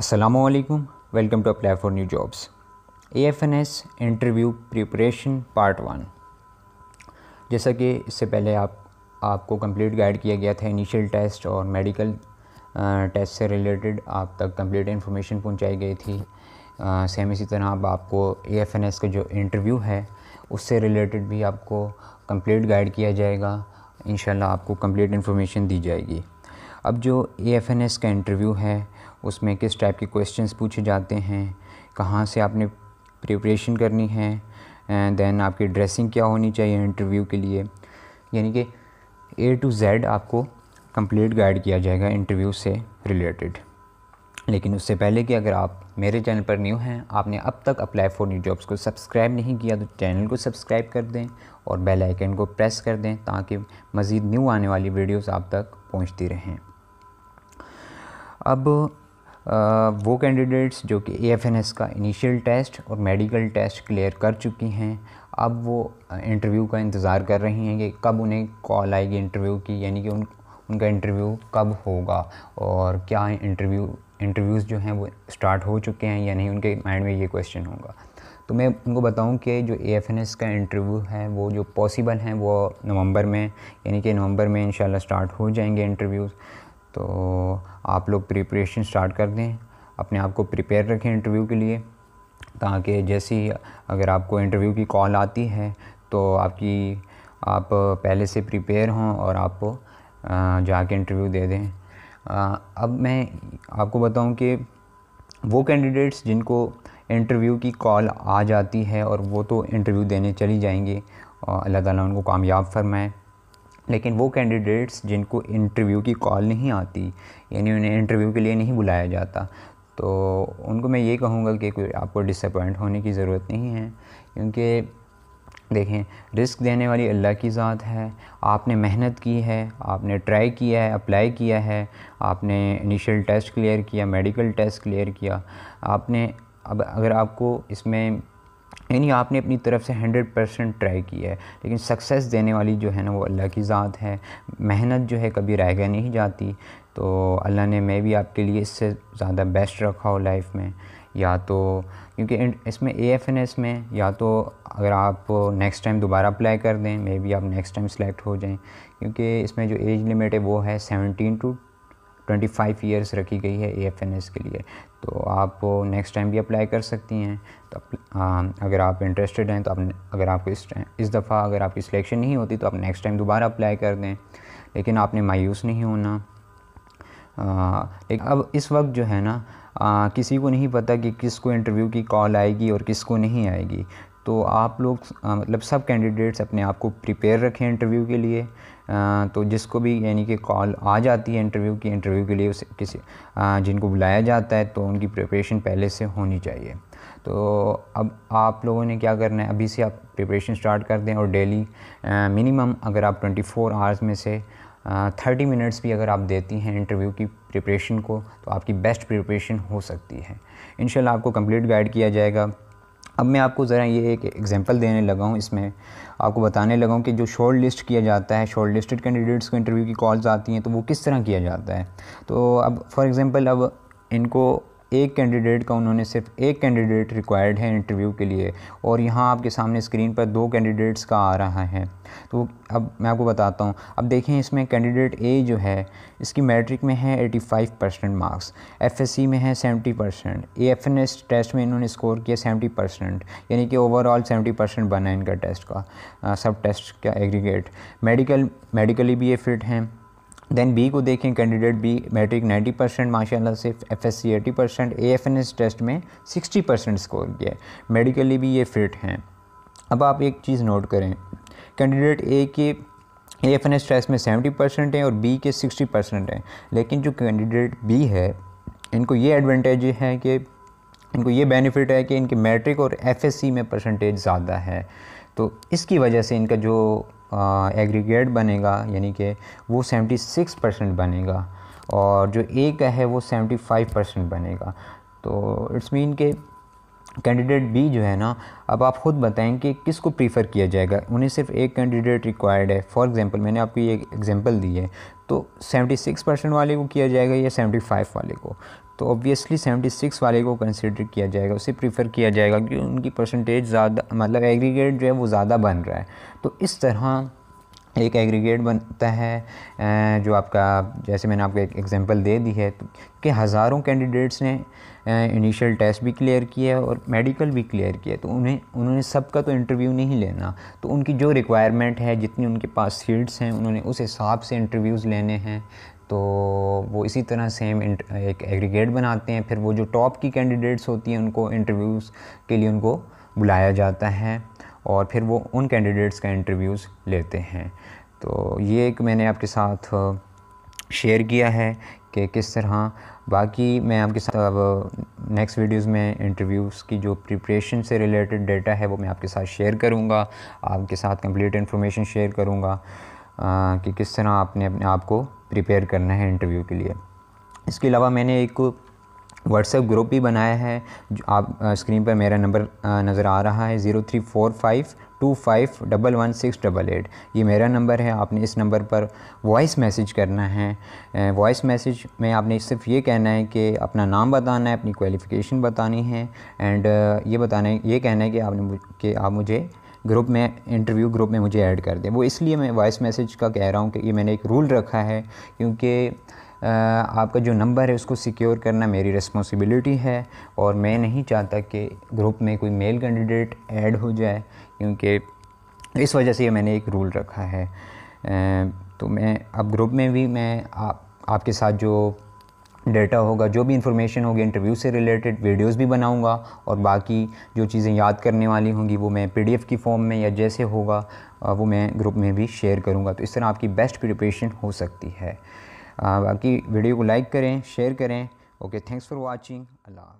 असलकुम welcome to apply for new jobs A F N S interview preparation part one जैसा कि इससे पहले आप आपको कंप्लीट गाइड किया गया था इनिशियल टेस्ट और मेडिकल टेस्ट से रिलेटेड आप तक कंप्लीट इन्फॉर्मेशन पहुंचाई गई थी सेम इसी तरह अब आपको ए एफ एन एस का जो इंटरव्यू है उससे रिलेटेड भी आपको कंप्लीट गाइड किया जाएगा इन आपको कंप्लीट इन्फॉर्मेशन दी जाएगी अब जो ए एफ एन एस का इंटरव्यू है उसमें किस टाइप के क्वेश्चंस पूछे जाते हैं कहाँ से आपने प्रिपरेशन करनी है एंड देन आपकी ड्रेसिंग क्या होनी चाहिए इंटरव्यू के लिए यानी कि ए टू जेड आपको कंप्लीट गाइड किया जाएगा इंटरव्यू से रिलेटेड लेकिन उससे पहले कि अगर आप मेरे चैनल पर न्यू हैं आपने अब तक अप्लाई फॉर न्यू जॉब्स को सब्सक्राइब नहीं किया तो चैनल को सब्सक्राइब कर दें और बेल आइकन को प्रेस कर दें ताकि मज़ीद न्यू आने वाली वीडियोस आप तक पहुंचती रहें अब वो कैंडिडेट्स जो कि ए का इनिशियल टेस्ट और मेडिकल टेस्ट क्लियर कर चुकी हैं अब वो इंटरव्यू का इंतज़ार कर रही हैं कि कब उन्हें कॉल आएगी इंटरव्यू की यानी कि उन उनका इंटरव्यू कब होगा और क्या इंटरव्यू इंटरव्यूज़ जो हैं वो स्टार्ट हो चुके हैं या नहीं उनके माइंड में ये क्वेश्चन होगा तो मैं उनको बताऊं कि जो ए का इंटरव्यू है वो जो पॉसिबल हैं वो नवंबर में यानी कि नवंबर में इंशाल्लाह स्टार्ट हो जाएंगे इंटरव्यूज़ तो आप लोग प्रिपरेशन स्टार्ट कर दें अपने आप को प्रिपेयर रखें इंटरव्यू के लिए ताकि जैसे ही अगर आपको इंटरव्यू की कॉल आती है तो आपकी आप पहले से प्रिपेयर हों और आप जाके इंटरव्यू दे दें अब मैं आपको बताऊं कि वो कैंडिडेट्स जिनको इंटरव्यू की कॉल आ जाती है और वो तो इंटरव्यू देने चली जाएंगे अल्लाह ताला उनको कामयाब फरमाए लेकिन वो कैंडिडेट्स जिनको इंटरव्यू की कॉल नहीं आती यानी उन्हें इंटरव्यू के लिए नहीं बुलाया जाता तो उनको मैं ये कहूँगा कि कोई आपको डिसअपॉइंट होने की ज़रूरत नहीं है क्योंकि देखें रिस्क देने वाली अल्लाह की ज़ात है आपने मेहनत की है आपने ट्राई किया है अप्लाई किया है आपने इनिशियल टेस्ट क्लियर किया मेडिकल टेस्ट क्लियर किया आपने अब अगर आपको इसमें यानी आपने अपनी तरफ से 100 परसेंट ट्राई किया है लेकिन सक्सेस देने वाली जो है ना वो अल्लाह की ज़ात है मेहनत जो है कभी रह गया नहीं जाती तो अल्लाह ने मैं भी आपके लिए इससे ज़्यादा बेस्ट रखा हो लाइफ में या तो क्योंकि इसमें ए एफ एन एस में या तो अगर आप नेक्स्ट टाइम दोबारा अप्लाई कर दें मे बी आप नेक्स्ट टाइम सेलेक्ट हो जाएँ क्योंकि इसमें जो एज लिमिट है वो है seventeen to twenty five years रखी गई है ए के लिए तो आप नेक्स्ट टाइम भी अप्लाई कर सकती हैं तो आ, अगर आप इंटरेस्टेड हैं तो आप अगर आपको इस इस दफ़ा अगर आपकी सिलेक्शन नहीं होती तो आप नेक्स्ट टाइम दोबारा अप्लाई कर दें लेकिन आपने मायूस नहीं होना आ, लेकिन अब इस वक्त जो है ना आ, किसी को नहीं पता कि किसको इंटरव्यू की कॉल आएगी और किसको नहीं आएगी तो आप लोग मतलब सब कैंडिडेट्स अपने आप को प्रिपेयर रखें इंटरव्यू के लिए तो जिसको भी यानी कि कॉल आ जाती है इंटरव्यू की इंटरव्यू के लिए उस किसी जिनको बुलाया जाता है तो उनकी प्रिपरेशन पहले से होनी चाहिए तो अब आप लोगों ने क्या करना है अभी से आप प्रिपरेशन स्टार्ट कर दें और डेली मिनिमम अगर आप 24 आवर्स में से थर्टी मिनट्स भी अगर आप देती हैं इंटरव्यू की प्रिपरेशन को तो आपकी बेस्ट प्रिपरेशन हो सकती है इन आपको कंप्लीट गाइड किया जाएगा अब मैं आपको ज़रा ये एक एग्जांपल देने लगा हूँ इसमें आपको बताने लगा हूँ कि जो शॉर्ट लिस्ट किया जाता है शॉर्ट लिस्टेड कैंडिडेट्स को इंटरव्यू की कॉल्स आती हैं तो वो किस तरह किया जाता है तो अब फॉर एग्ज़ाम्पल अब इनको एक कैंडिडेट का उन्होंने सिर्फ एक कैंडिडेट रिक्वायर्ड है इंटरव्यू के लिए और यहाँ आपके सामने स्क्रीन पर दो कैंडिडेट्स का आ रहा है तो अब मैं आपको बताता हूँ अब देखें इसमें कैंडिडेट ए जो है इसकी मैट्रिक में है 85 परसेंट मार्क्स एफएससी में है 70 percent A F N S test में इन्होंने स्कोर किया सेवेंटी परसेंट यानी कि ओवरऑल सेवेंटी परसेंट बना इनका टेस्ट का आ, सब टेस्ट का एग्रीगेट मेडिकल मेडिकली भी ये फिट हैं देन बी को देखें कैंडिडेट बी मैट्रिक 90 परसेंट माशाला से F S C eighty percent A F N S test में 60 परसेंट स्कोर किया है मेडिकली भी ये फिट हैं अब आप एक चीज़ नोट करें कैंडिडेट ए के A F N S test में 70 परसेंट हैं और बी के 60 परसेंट हैं लेकिन जो कैंडिडेट बी है इनको ये एडवांटेज है कि इनको ये बेनिफिट है कि इनके मैट्रिक और एफ एस सी में परसेंटेज ज़्यादा है तो इसकी वजह से इनका जो एग्रीगेट बनेगा यानी कि वो 76 परसेंट बनेगा और जो ए का है वो 75 परसेंट बनेगा तो इट्स मीन के कैंडिडेट बी जो है ना अब आप ख़ुद बताएं कि किस को प्रीफ़र किया जाएगा उन्हें सिर्फ एक कैंडिडेट रिक्वायर्ड है फॉर एग्ज़ाम्पल मैंने आपको ये एग्ज़ाम्पल दी है तो 76 परसेंट वाले को किया जाएगा या 75 वाले को तो ऑब्वियसली 76 वाले को कंसिडर किया जाएगा उसे प्रीफर किया जाएगा क्योंकि उनकी परसेंटेज ज़्यादा मतलब एग्रीगेट जो है वो ज़्यादा बन रहा है तो इस तरह एक एग्रीगेट बनता है जो आपका जैसे मैंने आपको एक एग्जांपल दे दी है तो कि हज़ारों कैंडिडेट्स ने इनिशियल टेस्ट भी क्लियर किया है और मेडिकल भी क्लियर किया है तो उन्हें उन्होंने सबका तो इंटरव्यू नहीं लेना तो उनकी जो रिक्वायरमेंट है जितनी उनके पास सीट्स हैं उन्होंने उस हिसाब से इंटरव्यूज़ लेने हैं तो वो इसी तरह सेम एक एग्रीगेट बनाते हैं फिर वो जो टॉप की कैंडिडेट्स होती हैं उनको इंटरव्यूज़ के लिए उनको बुलाया जाता है और फिर वो उन कैंडिडेट्स का इंटरव्यूज़ लेते हैं तो ये एक मैंने आपके साथ शेयर किया है कि किस तरह बाकी मैं आपके साथ अब नेक्स्ट वीडियोज़ में इंटरव्यूज़ की जो प्रिपरेशन से रिलेटेड डेटा है वो मैं आपके साथ शेयर करूँगा आपके साथ कंप्लीट इन्फॉर्मेशन शेयर करूँगा कि किस तरह आपने अपने आप को प्रिपेयर करना है इंटरव्यू के लिए इसके अलावा मैंने एक व्हाट्सएप ग्रुप भी बनाया है जो आप स्क्रीन पर मेरा नंबर नज़र आ रहा है zero three four five two five double one six double eight ये मेरा नंबर है आपने इस नंबर पर वॉइस मैसेज करना है वॉइस मैसेज में आपने सिर्फ ये कहना है कि अपना नाम बताना है अपनी क्वालिफ़िकेशन बतानी है एंड ये बताना है ये कहना है कि आपने कि आप मुझे ग्रुप में इंटरव्यू ग्रुप में मुझे ऐड कर दें वो इसलिए मैं वॉइस मैसेज का कह रहा हूँ कि ये मैंने एक रूल रखा है क्योंकि आपका जो नंबर है उसको सिक्योर करना मेरी रिस्पॉन्सिबिलिटी है और मैं नहीं चाहता कि ग्रुप में कोई मेल कैंडिडेट ऐड हो जाए क्योंकि इस वजह से ये मैंने एक रूल रखा है तो मैं अब ग्रुप में भी मैं आप आपके साथ जो डेटा होगा जो भी इन्फॉर्मेशन होगी इंटरव्यू से रिलेटेड वीडियोस भी बनाऊंगा और बाकी जो चीज़ें याद करने वाली होंगी वो मैं पीडीएफ की फॉर्म में या जैसे होगा वो मैं ग्रुप में भी शेयर करूंगा तो इस तरह आपकी बेस्ट प्रिपरेशन हो सकती है बाकी वीडियो को लाइक करें शेयर करें okay thanks for watching Allah